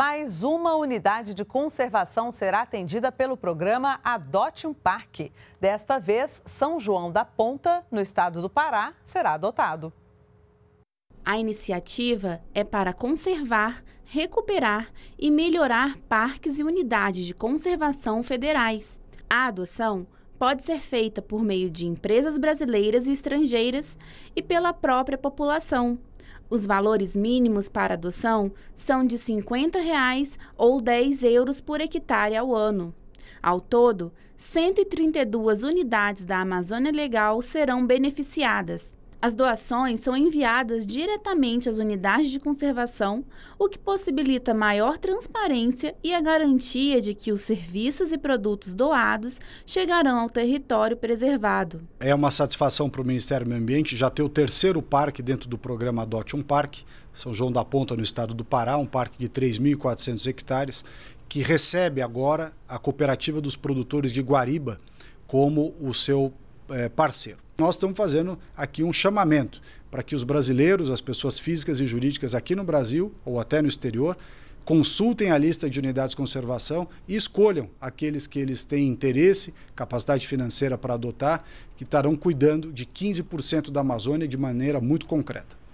Mais uma unidade de conservação será atendida pelo programa Adote um Parque. Desta vez, São João da Ponta, no estado do Pará, será adotado. A iniciativa é para conservar, recuperar e melhorar parques e unidades de conservação federais. A adoção pode ser feita por meio de empresas brasileiras e estrangeiras e pela própria população. Os valores mínimos para adoção são de R$ 50 reais ou 10 euros por hectare ao ano. Ao todo, 132 unidades da Amazônia Legal serão beneficiadas. As doações são enviadas diretamente às unidades de conservação, o que possibilita maior transparência e a garantia de que os serviços e produtos doados chegarão ao território preservado. É uma satisfação para o Ministério do Meio Ambiente já ter o terceiro parque dentro do programa Adote um Parque, São João da Ponta, no estado do Pará, um parque de 3.400 hectares, que recebe agora a cooperativa dos produtores de Guariba como o seu é, parceiro. Nós estamos fazendo aqui um chamamento para que os brasileiros, as pessoas físicas e jurídicas aqui no Brasil ou até no exterior, consultem a lista de unidades de conservação e escolham aqueles que eles têm interesse, capacidade financeira para adotar, que estarão cuidando de 15% da Amazônia de maneira muito concreta.